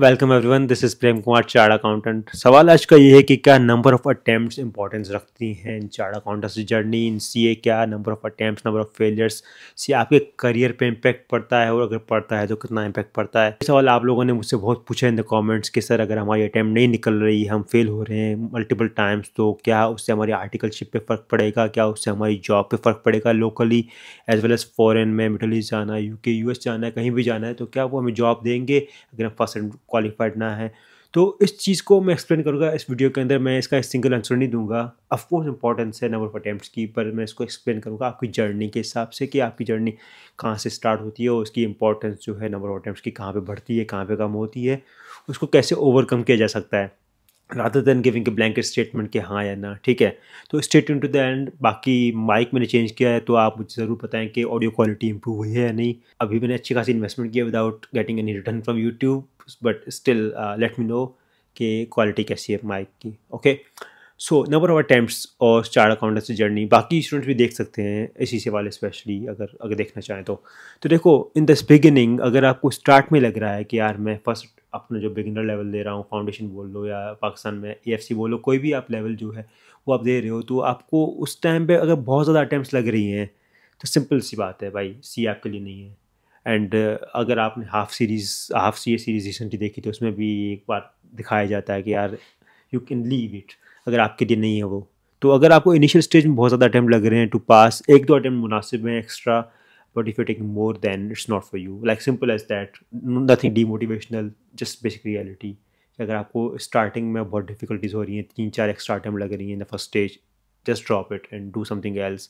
welcome everyone this is Prem Kumar chartered accountant सवाल आज का ये है कि क्या नंबर ऑफ अटैम्प्ट इंपॉर्टेंस रखती हैं in chartered accountants journey in C A क्या number of attempt number of failures से आपके करियर पे इम्पैक्ट पड़ता है और अगर पड़ता है तो कितना इम्पैक्ट पड़ता है सवाल आप लोगों ने मुझसे बहुत पूछा इन द कॉमेंट्स कि सर अगर हमारी अटैम्प्ट नहीं निकल रही हम फेल हो रहे हैं मल्टीपल टाइम्स तो क्या उससे हमारी आर्टिकलशिप पर फ़र्क पड़ेगा क्या उससे हमारी जॉब पर फ़र्क पड़ेगा locally as well as foreign में मिडल ईस्ट जाना है यू के जाना है कहीं भी जाना है तो क्या वो हमें जॉब देंगे अगर हम फर्स्ट क्वालिफाइड ना है तो इस चीज़ को मैं एक्सप्लेन करूँगा इस वीडियो के अंदर मैं इसका सिंगल आंसर नहीं दूंगा ऑफकोर्स इंपॉर्टेंस है नंबर ऑफ अटैम्प्ट की पर मैं इसको एक्सप्लेन करूँगा आपकी जर्नी के हिसाब से कि आपकी जर्नी कहाँ से स्टार्ट होती है और उसकी इंपॉर्टेंस जो है नंबर ऑफ अटैम्प्ट की कहाँ पर बढ़ती है कहाँ पर कम होती है उसको कैसे ओवरकम किया जा सकता है rather than giving a blanket statement के हाँ या ना ठीक है तो state in to the end बाकी माइक मैंने चेंज किया है तो आप मुझे ज़रूर बताएं कि ऑडियो क्वालिटी इंप्रूव हुई है या नहीं अभी मैंने अच्छी खासी इन्वेस्टमेंट किया without getting any return from YouTube but still let me know कि क्वालिटी कैसी है माइक की okay so number of attempt और चार्ट अकाउंटेंसी जर्नी बाकी स्टूडेंट्स भी देख सकते हैं इसी से वाले स्पेशली अगर अगर देखना चाहें तो तो देखो इन दिस बिगिनिंग अगर आपको स्टार्ट में लग रहा है कि यार मैं फर्स्ट अपना जो बिगिनर लेवल दे रहा हूँ फाउंडेशन बोल लो या पाकिस्तान में ए बोल लो कोई भी आप लेवल जो है वो आप दे रहे हो तो आपको उस टाइम पर अगर बहुत ज़्यादा अटैम्प्ट लग रही हैं तो सिंपल सी बात है भाई सी आपके लिए नहीं है एंड uh, अगर आपने half series half C A series recently देखी तो उसमें भी एक बार दिखाया जाता है कि यार यू कैन लीव इट अगर आपके लिए नहीं है वो तो अगर आपको इनिशियल स्टेज में बहुत ज़्यादा अटैम्प्ट लग रहे हैं टू पास एक दो अटैम्प्ट मुनासिब हैं extra but if you taking more than it's not for you like simple as that nothing demotivational just basic reality अगर आपको स्टार्टिंग में बहुत डिफिकल्टीज हो रही हैं तीन चार एक्स्ट्रा अटैम्प्ट लग रही हैं in the first stage just drop it and do something else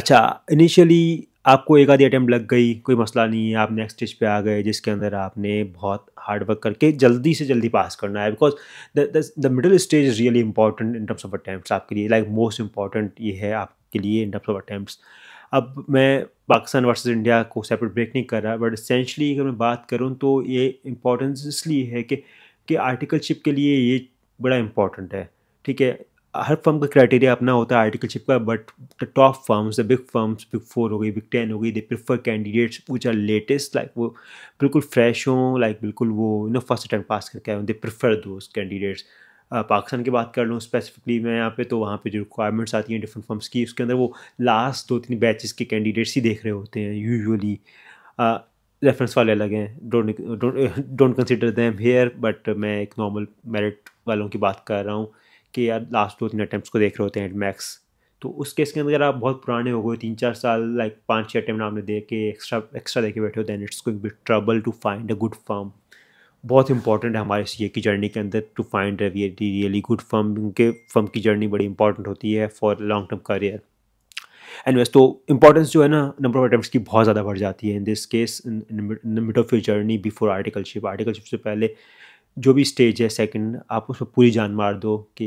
अच्छा इनिशियली आपको एक आधी अटैम्प्ट लग गई कोई मसला नहीं है आप नेक्स्ट स्टेज पे आ गए जिसके अंदर आपने बहुत हार्ड वर्क करके जल्दी से जल्दी पास करना है because the middle stage is really important in terms of attempt आपके लिए लाइक मोस्ट इंपॉर्टेंट ये है आपके लिए इन टर्म्स ऑफ अटैम्प्ट अब मैं पाकिस्तान वर्सेस इंडिया को सेपरेट ब्रेक नहीं कर रहा बट इसेंशली अगर मैं बात करूँ तो ये इम्पोर्टेंस इसलिए है कि कि आर्टिकलशिप के लिए ये बड़ा इम्पॉर्टेंट है ठीक है हर फर्म का क्राइटेरिया अपना होता है आर्टिकलशिप का but the top firms the big firms big four हो गई बिग टेन हो गई they prefer candidates which are latest like वो बिल्कुल फ्रेश हों लाइक बिल्कुल वो you know first attempt pass करके आए they prefer those candidates Pakistan की बात कर लूँ स्पेसिफिकली मैं यहाँ पे तो वहाँ पे जो रिक्वायरमेंट्स आती हैं डिफरेंट फर्म्स की उसके अंदर वो लास्ट दो तीन बैचेस के कैंडिडेट्स ही देख रहे होते हैं यूजुअली रेफरेंस वाले अलग हैं don't don't consider them here but मैं एक नॉर्मल मेरिट वालों की बात कर रहा हूँ के यार लास्ट दो तीन अटैम्प्ट को देख रहे होते हैं मैक्स तो उस केस के अंदर आप बहुत पुराने हो गए तीन चार साल लाइक पाँच छः अटैम्प्ट आपने दे के एक्स्ट्रा एक्स्ट्रा दे के बैठे हो दैन इट्स कोई bit trouble to find a good firm बहुत इंपॉर्टेंट है हमारे सी की जर्नी के अंदर to find a really good firm उनके फर्म की जर्नी बड़ी इंपॉर्टेंट होती है for long term career and west तो इंपॉर्टेंस जो है ना नंबर ऑफ अटैम्प्ट की बहुत ज़्यादा बढ़ जाती है in this case mid of your journey before articleship articleship से पहले जो भी स्टेज है सेकंड आप उसमें पूरी जान मार दो कि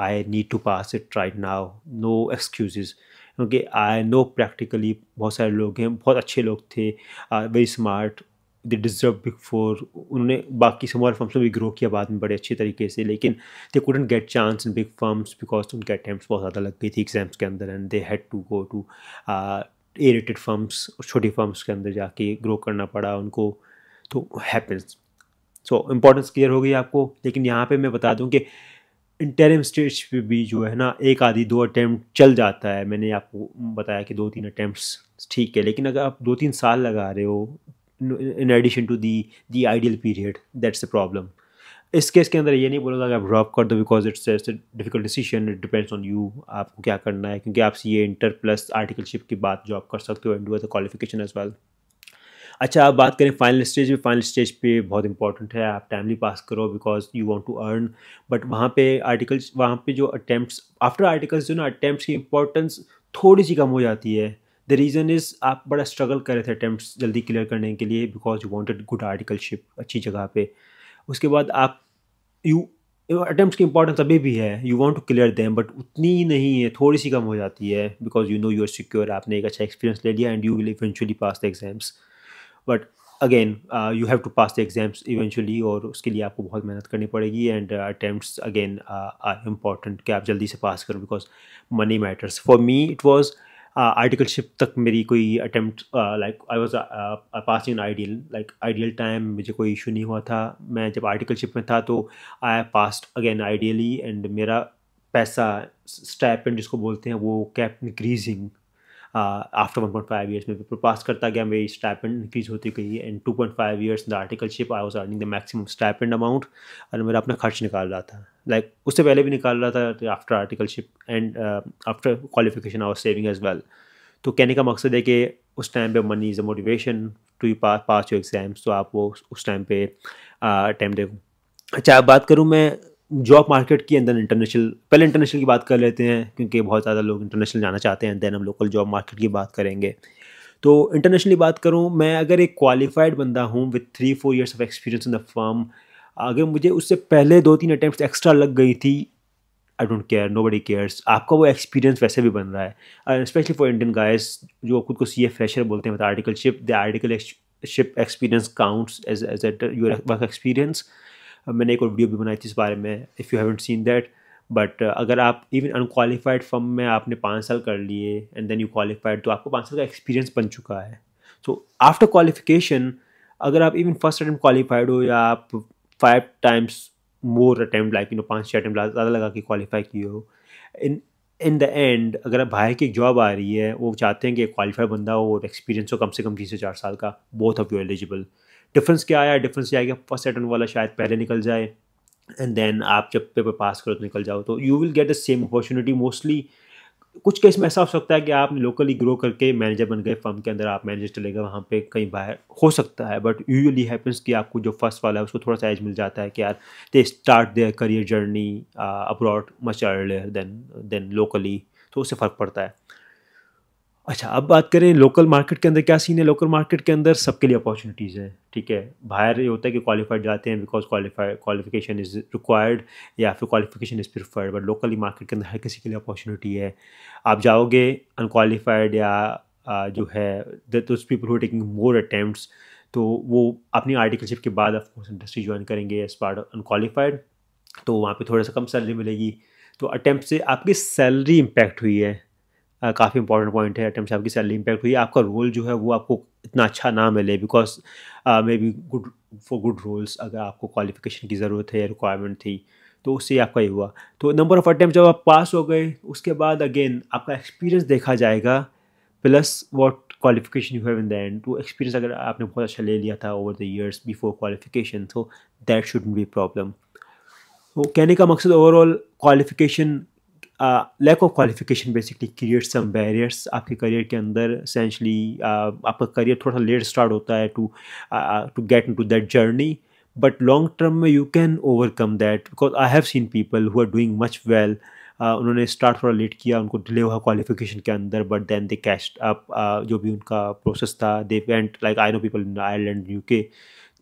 I need to pass it tried now no excuses क्योंकि आई नो प्रैक्टिकली बहुत सारे लोग हैं बहुत अच्छे लोग थे very smart they deserve big four उन्होंने बाकी समार फर्म्स में भी ग्रो किया बाद में बड़े अच्छे तरीके से लेकिन they couldn't get chance in big firms because उनके अटैम्प्ट बहुत ज़्यादा लग गई थी एग्जाम्स के अंदर and they had to go to A rated firms छोटी फर्म्स के अंदर जाके ग्रो करना पड़ा उनको तो हैपन्स सो इम्पोर्टेंस क्लियर हो गई आपको लेकिन यहाँ पे मैं बता दूँ कि इंटरम स्टेज पे भी जो है ना एक आधी दो अटैम्प्ट चल जाता है मैंने आपको बताया कि दो तीन अटैम्प्ट ठीक है लेकिन अगर आप दो तीन साल लगा रहे हो in addition to the the ideal period that's a problem इस केस के अंदर ये नहीं बोलूँगा कि आप ड्रॉप कर दो because it's it's difficult decision it depends on you आपको क्या करना है क्योंकि आप C A inter plus articleship की बात जॉब कर सकते हो and with qualification as well अच्छा आप बात करें फाइनल स्टेज में फाइनल स्टेज पे बहुत इंपॉर्टेंट है आप टाइमली पास करो because you want to earn but वहाँ पे आर्टिकल्स वहाँ पे जो अटैम्प्ट आफ्टर आर्टिकल्स जो ना अटैम्प्ट की इंपॉर्टेंस थोड़ी सी कम हो जाती है द रीज़न इज़ आप बड़ा स्ट्रगल कर रहे थे अटैम्प्ट जल्दी क्लियर करने के लिए because you wanted good articleship अच्छी जगह पे उसके बाद आप यू अटैम्प्ट की इंपॉर्टेंस अभी भी है you want to clear them but उतनी ही नहीं है थोड़ी सी कम हो जाती है because you know you are secure आपने एक अच्छा एक्सपीरियंस ले लिया and you will eventually pass the exams but again you have to pass the exams eventually और उसके लिए आपको बहुत मेहनत करनी पड़ेगी and attempt again are important कि आप जल्दी से पास करो because money matters for me it was articleship तक मेरी कोई attempt like I was passing ideal like ideal time मुझे कोई इशू नहीं हुआ था मैं जब आर्टिकलशिप में था तो I pass again ideally and मेरा पैसा स्टैप एंड जिसको बोलते हैं वो keep increasing after one point five years में पेपर पास करता गया मेरी स्टैपेंड इंक्रीज होती गई and two point five years the articleship I was earning the maximum stipend amount और मेरा अपना खर्च निकाल रहा था लाइक like, उससे पहले भी निकाल रहा था after articleship and after qualification I was saving as well तो कहने का मकसद है कि उस टाइम पे money is a motivation to you pass your exams तो आप वो उस टाइम पे अटैम्प्ट अच्छा अब बात करूँ मैं जॉब मार्केट की अंदर इंटरनेशनल पहले इंटरनेशनल की बात कर लेते हैं क्योंकि बहुत ज़्यादा लोग इंटरनेशनल जाना चाहते हैं देन हम लोकल जॉब मार्केट की बात करेंगे तो इंटरनेशनली बात करूँ मैं अगर एक क्वालिफाइड बंदा हूँ with three four years of experience in the form अगर मुझे उससे पहले दो तीन अटैम्प्ट एक्स्ट्रा लग गई थी I don't care nobody cares आपका वो एक्सपीरियंस वैसे भी बन रहा है स्पेशली फॉर इंडियन गायस जो खुद को सी ए फ्रेशर बोलते हैं articleship the articleship experience counts as as at your work experience मैंने एक और वीडियो भी बनाई थी इस बारे में if you haven't seen that but अगर आप इवन अनकालीफाइड फॉर्म में आपने पाँच साल कर लिए एंड देन यू क्वालिफाइड तो आपको पाँच साल का एक्सपीरियंस बन चुका है तो आफ्टर क्वालिफिकेशन अगर आप इवन फर्स्ट अटैम्प्ट क्वालिफाइड हो या आप five times more attempt like you know पाँच छः अटैम्प्ट ज़्यादा लगा के क्वालिफाई किए हो इन इन द एंड अगर आप भाई की जॉब आ रही है वो चाहते हैं कि क्वालिफाइड बंदा हो और एक्सपीरियंस हो कम से कम तीन से चार साल का both of you eligible difference क्या आया डिफरेंस ये आएगा फर्स्ट एटम वाला शायद पहले निकल जाए एंड देन आप जब पेपर पास करो तो निकल जाओ तो you will get the same opportunity mostly कुछ केस में ऐसा हो सकता है कि आप लोकली ग्रो करके मैनेजर बन गए फर्म के अंदर आप मैनेजर चले गए वहाँ पे कहीं बाहर हो सकता है बट यूजली हैपन्स कि आपको जो फर्स्ट वाला है उसको थोड़ा सा एज मिल जाता है कि यार they start their career journey abroad much earlier than than locally तो उससे फ़र्क पड़ता है अच्छा अब बात करें लोकल मार्केट के अंदर क्या सीन है लोकल मार्केट के अंदर सबके लिए अपॉर्चुनिटीज़ है ठीक है बाहर ये होता है कि क्वालिफाइड जाते हैं because qualify qualification is required या फिर qualification is preferred but locally market के अंदर हर किसी के लिए अपॉर्चुनिटी है आप जाओगे अनकॉलीफाइड या जो है this people who taking more attempt तो वो अपनी आर्टिकलशिप के बाद ऑफकोर्स इंडस्ट्री ज्वाइन करेंगे एज पार्ट अनक्वालिफाइड तो वहाँ पर थोड़ा सा कम सैलरी मिलेगी तो अटैम्प्ट से आपकी सैलरी इम्पैक्ट हुई है काफ़ी इंपॉर्टेंट पॉइंट है अटम साहब की सैलरी इम्पैक्ट हुई आपका रोल जो है वो आपको इतना अच्छा ना मिले because maybe good for good roles अगर आपको क्वालिफिकेशन की ज़रूरत है या रिक्वायरमेंट थी तो उससे आपका ये हुआ तो नंबर ऑफ अटैम्प्ट जब आप पास हो गए उसके बाद अगेन आपका एक्सपीरियंस देखा जाएगा plus what qualification you have in the end तो एक्सपीरियंस अगर आपने बहुत अच्छा ले लिया था over the years before qualification तो दैट शुड बी प्रॉब्लम तो कहने का मकसद overall qualification lack of qualification basically create some barriers आपके करियर के अंदर सेंशली uh, आपका करियर थोड़ा लेट स्टार्ट होता है to to get into that journey but long term में you can overcome that because I have seen people who are doing much well उन्होंने start थोड़ा late किया उनको delay हुआ क्वालिफिकेशन के अंदर but then they cash up जो भी उनका प्रोसेस था they went like I know people in Ireland UK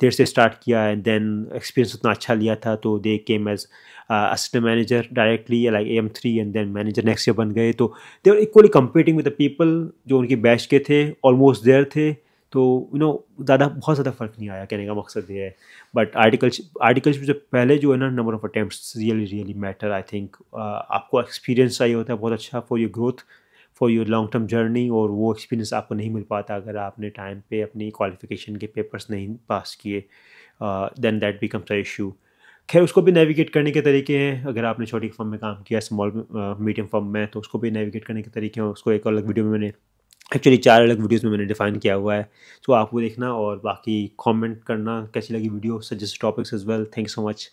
देर से स्टार्ट किया एंड देन एक्सपीरियंस उतना अच्छा लिया था तो they came as assistant manager directly like A M three and then manager next year बन गए तो they are equally competing with the people जो उनके बैच के थे ऑलमोस्ट देयर थे तो यू नो ज़्यादा बहुत ज़्यादा फ़र्क नहीं आया कहने का मकसद ये है बट आर्टिकल्स आर्टिकल्स में जो पहले जो है ना number of attempt really really matter I think आपको एक्सपीरियंस चाहिए होता है बहुत अच्छा for your growth for your long term journey और वो एक्सपीरियंस आपको नहीं मिल पाता अगर आपने टाइम पे अपनी क्वालिफिकेशन के पेपर्स नहीं पास किए then that becomes a issue खैर उसको भी नेविगेट करने के तरीके हैं अगर आपने छोटी फर्म में काम किया स्मॉल मीडियम फर्म में तो उसको भी नेविगेट करने के तरीके हैं उसको एक अलग वीडियो में मैंने एक्चुअली चार अलग वीडियोस में मैंने डिफाइन किया हुआ है तो आप वो देखना और बाकी कमेंट करना कैसी लगी video suggest topics is well thank so much